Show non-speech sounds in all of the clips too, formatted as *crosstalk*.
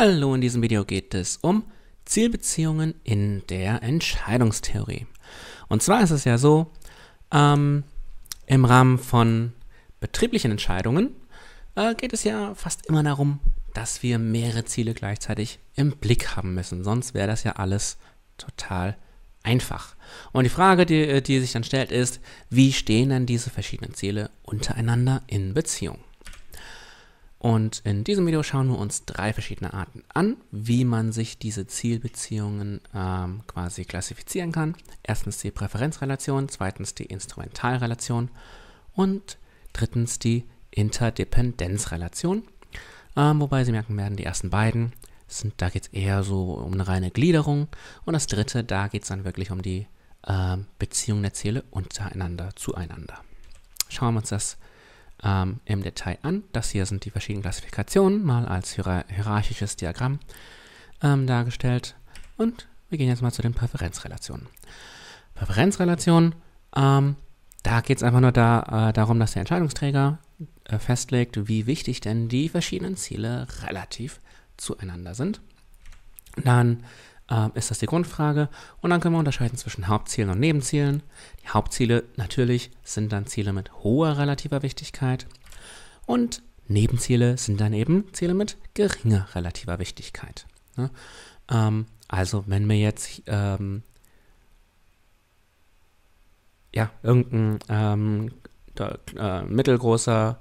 Hallo, in diesem Video geht es um Zielbeziehungen in der Entscheidungstheorie. Und zwar ist es ja so, ähm, im Rahmen von betrieblichen Entscheidungen äh, geht es ja fast immer darum, dass wir mehrere Ziele gleichzeitig im Blick haben müssen. Sonst wäre das ja alles total einfach. Und die Frage, die, äh, die sich dann stellt, ist, wie stehen denn diese verschiedenen Ziele untereinander in Beziehung? Und in diesem Video schauen wir uns drei verschiedene Arten an, wie man sich diese Zielbeziehungen ähm, quasi klassifizieren kann. Erstens die Präferenzrelation, zweitens die Instrumentalrelation und drittens die Interdependenzrelation. Ähm, wobei Sie merken werden, die ersten beiden sind, da geht es eher so um eine reine Gliederung. Und das dritte, da geht es dann wirklich um die äh, Beziehung der Ziele untereinander, zueinander. Schauen wir uns das an ähm, im Detail an. Das hier sind die verschiedenen Klassifikationen, mal als hier hierarchisches Diagramm ähm, dargestellt. Und wir gehen jetzt mal zu den Präferenzrelationen. Präferenzrelationen, ähm, da geht es einfach nur da, äh, darum, dass der Entscheidungsträger äh, festlegt, wie wichtig denn die verschiedenen Ziele relativ zueinander sind. Dann ähm, ist das die Grundfrage. Und dann können wir unterscheiden zwischen Hauptzielen und Nebenzielen. Die Hauptziele natürlich sind dann Ziele mit hoher relativer Wichtigkeit. Und Nebenziele sind dann eben Ziele mit geringer relativer Wichtigkeit. Ne? Ähm, also wenn wir jetzt ähm, ja, irgendein ähm, der, äh, mittelgroßer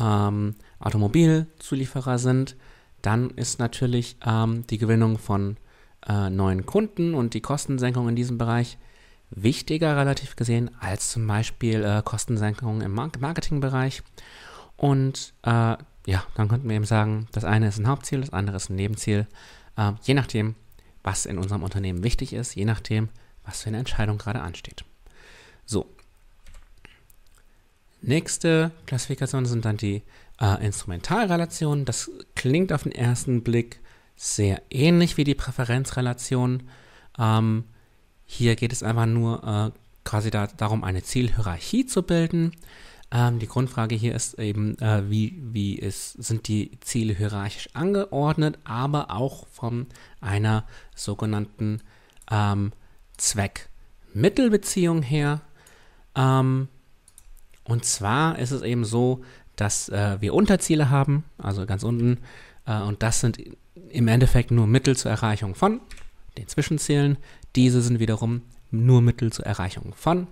ähm, Automobilzulieferer sind, dann ist natürlich ähm, die Gewinnung von äh, neuen Kunden und die Kostensenkung in diesem Bereich wichtiger relativ gesehen als zum Beispiel äh, Kostensenkungen im Mark Marketingbereich. Und äh, ja, dann könnten wir eben sagen, das eine ist ein Hauptziel, das andere ist ein Nebenziel, äh, je nachdem, was in unserem Unternehmen wichtig ist, je nachdem, was für eine Entscheidung gerade ansteht. So. Nächste Klassifikation sind dann die äh, Instrumentalrelationen. Das klingt auf den ersten Blick sehr ähnlich wie die Präferenzrelation. Ähm, hier geht es einfach nur äh, quasi da, darum, eine Zielhierarchie zu bilden. Ähm, die Grundfrage hier ist eben, äh, wie, wie ist, sind die Ziele hierarchisch angeordnet, aber auch von einer sogenannten ähm, Zweck-Mittel-Beziehung her. Ähm, und zwar ist es eben so, dass äh, wir Unterziele haben, also ganz unten, äh, und das sind im Endeffekt nur Mittel zur Erreichung von den Zwischenzielen. Diese sind wiederum nur Mittel zur Erreichung von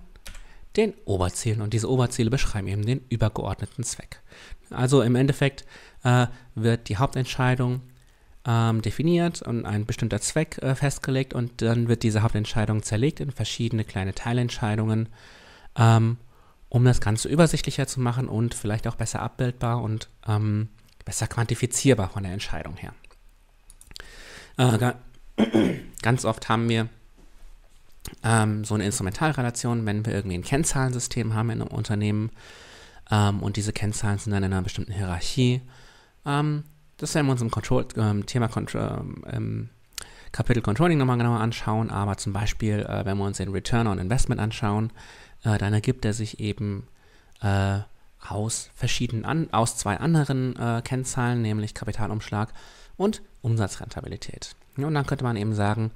den Oberzielen. Und diese Oberziele beschreiben eben den übergeordneten Zweck. Also im Endeffekt äh, wird die Hauptentscheidung ähm, definiert und ein bestimmter Zweck äh, festgelegt und dann wird diese Hauptentscheidung zerlegt in verschiedene kleine Teilentscheidungen, ähm, um das Ganze übersichtlicher zu machen und vielleicht auch besser abbildbar und ähm, besser quantifizierbar von der Entscheidung her. Äh, *clears throat* ganz oft haben wir ähm, so eine Instrumentalrelation, wenn wir irgendwie ein Kennzahlensystem haben in einem Unternehmen ähm, und diese Kennzahlen sind dann in einer bestimmten Hierarchie. Ähm, das werden wir uns im Control ähm, Thema Control ähm, Kapitel Controlling nochmal genauer anschauen, aber zum Beispiel, äh, wenn wir uns den Return on Investment anschauen, äh, dann ergibt er sich eben äh, aus verschiedenen an, aus zwei anderen äh, Kennzahlen, nämlich Kapitalumschlag und Umsatzrentabilität. Und dann könnte man eben sagen,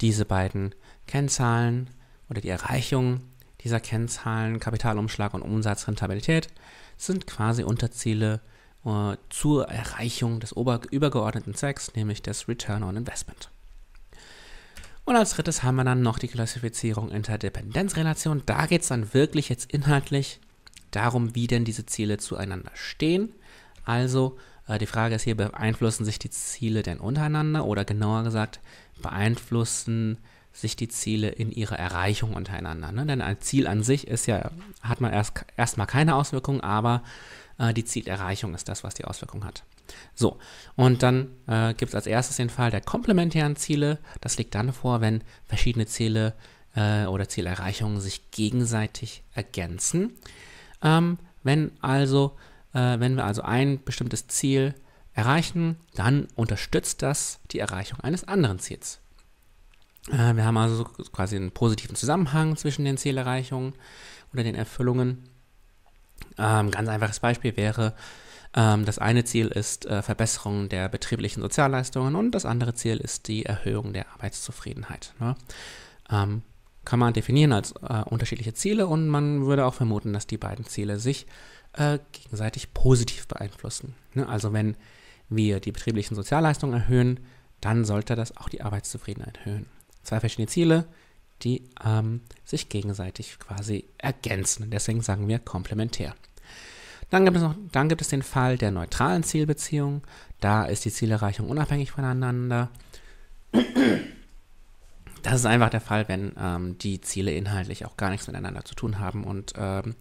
diese beiden Kennzahlen oder die Erreichung dieser Kennzahlen Kapitalumschlag und Umsatzrentabilität sind quasi Unterziele äh, zur Erreichung des ober, übergeordneten Zwecks, nämlich des Return on Investment. Und als drittes haben wir dann noch die Klassifizierung Interdependenzrelation. Da geht es dann wirklich jetzt inhaltlich darum, wie denn diese Ziele zueinander stehen. Also äh, die Frage ist hier, beeinflussen sich die Ziele denn untereinander oder genauer gesagt, beeinflussen sich die Ziele in ihrer Erreichung untereinander. Ne? Denn ein Ziel an sich ist ja, hat man erst erstmal keine Auswirkung, aber äh, die Zielerreichung ist das, was die Auswirkung hat. So, und dann äh, gibt es als erstes den Fall der komplementären Ziele. Das liegt dann vor, wenn verschiedene Ziele äh, oder Zielerreichungen sich gegenseitig ergänzen. Ähm, wenn, also, äh, wenn wir also ein bestimmtes Ziel erreichen, dann unterstützt das die Erreichung eines anderen Ziels. Äh, wir haben also quasi einen positiven Zusammenhang zwischen den Zielerreichungen oder den Erfüllungen. Ähm, ganz einfaches Beispiel wäre, ähm, das eine Ziel ist äh, Verbesserung der betrieblichen Sozialleistungen und das andere Ziel ist die Erhöhung der Arbeitszufriedenheit. Ne? Ähm, kann man definieren als äh, unterschiedliche Ziele und man würde auch vermuten, dass die beiden Ziele sich äh, gegenseitig positiv beeinflussen. Ne? Also wenn wir die betrieblichen Sozialleistungen erhöhen, dann sollte das auch die Arbeitszufriedenheit erhöhen. Zwei verschiedene Ziele, die ähm, sich gegenseitig quasi ergänzen. Deswegen sagen wir komplementär. Dann gibt, es noch, dann gibt es den Fall der neutralen Zielbeziehung. Da ist die Zielerreichung unabhängig voneinander. Das ist einfach der Fall, wenn ähm, die Ziele inhaltlich auch gar nichts miteinander zu tun haben und ähm,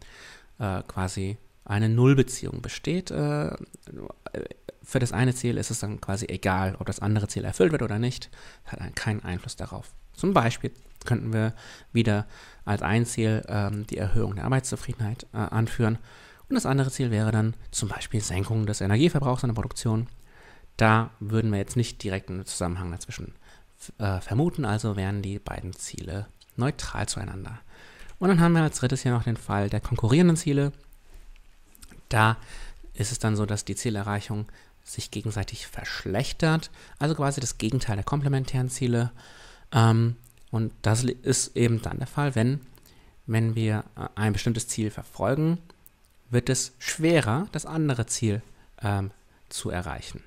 äh, quasi eine Nullbeziehung besteht. Äh, für das eine Ziel ist es dann quasi egal, ob das andere Ziel erfüllt wird oder nicht, hat keinen Einfluss darauf. Zum Beispiel könnten wir wieder als ein Ziel ähm, die Erhöhung der Arbeitszufriedenheit äh, anführen und das andere Ziel wäre dann zum Beispiel Senkung des Energieverbrauchs in der Produktion. Da würden wir jetzt nicht direkt einen Zusammenhang dazwischen äh, vermuten, also wären die beiden Ziele neutral zueinander. Und dann haben wir als drittes hier noch den Fall der konkurrierenden Ziele. Da ist es dann so, dass die Zielerreichung sich gegenseitig verschlechtert, also quasi das Gegenteil der komplementären Ziele. Ähm, und das ist eben dann der Fall, wenn, wenn wir äh, ein bestimmtes Ziel verfolgen, wird es schwerer, das andere Ziel ähm, zu erreichen.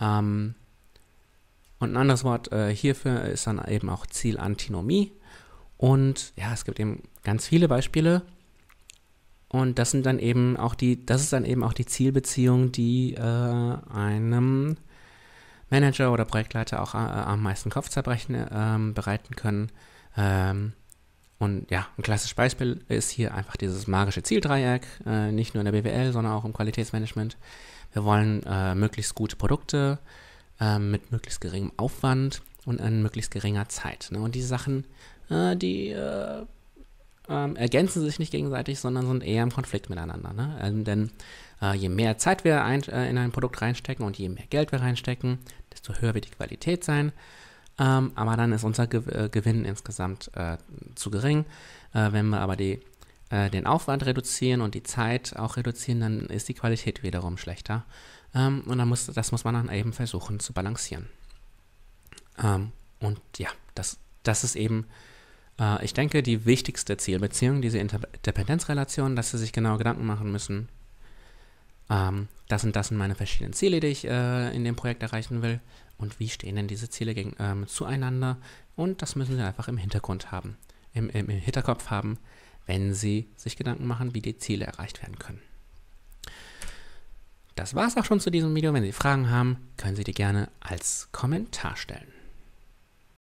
Ähm, und ein anderes Wort äh, hierfür ist dann eben auch Zielantinomie. Und ja, es gibt eben ganz viele Beispiele. Und das sind dann eben auch die, das ist dann eben auch die Zielbeziehung, die äh, einem Manager oder Projektleiter auch äh, am meisten Kopfzerbrechen ähm, bereiten können. Ähm, und ja, ein klassisches Beispiel ist hier einfach dieses magische Zieldreieck, äh, nicht nur in der BWL, sondern auch im Qualitätsmanagement. Wir wollen äh, möglichst gute Produkte, ähm, mit möglichst geringem Aufwand und in möglichst geringer Zeit. Ne? Und diese Sachen, äh, die äh, ähm, ergänzen sich nicht gegenseitig, sondern sind eher im Konflikt miteinander. Ne? Ähm, denn äh, je mehr Zeit wir ein, äh, in ein Produkt reinstecken und je mehr Geld wir reinstecken, desto höher wird die Qualität sein. Ähm, aber dann ist unser Ge äh, Gewinn insgesamt äh, zu gering. Äh, wenn wir aber die äh, den Aufwand reduzieren und die Zeit auch reduzieren, dann ist die Qualität wiederum schlechter. Ähm, und dann muss, das muss man dann eben versuchen zu balancieren. Ähm, und ja, das, das ist eben, äh, ich denke, die wichtigste Zielbeziehung, diese Interdependenzrelation, dass sie sich genau Gedanken machen müssen, ähm, das und das sind meine verschiedenen Ziele, die ich äh, in dem Projekt erreichen will und wie stehen denn diese Ziele gegen, ähm, zueinander und das müssen sie einfach im Hintergrund haben, im, im, im Hinterkopf haben, wenn Sie sich Gedanken machen, wie die Ziele erreicht werden können. Das war es auch schon zu diesem Video. Wenn Sie Fragen haben, können Sie die gerne als Kommentar stellen.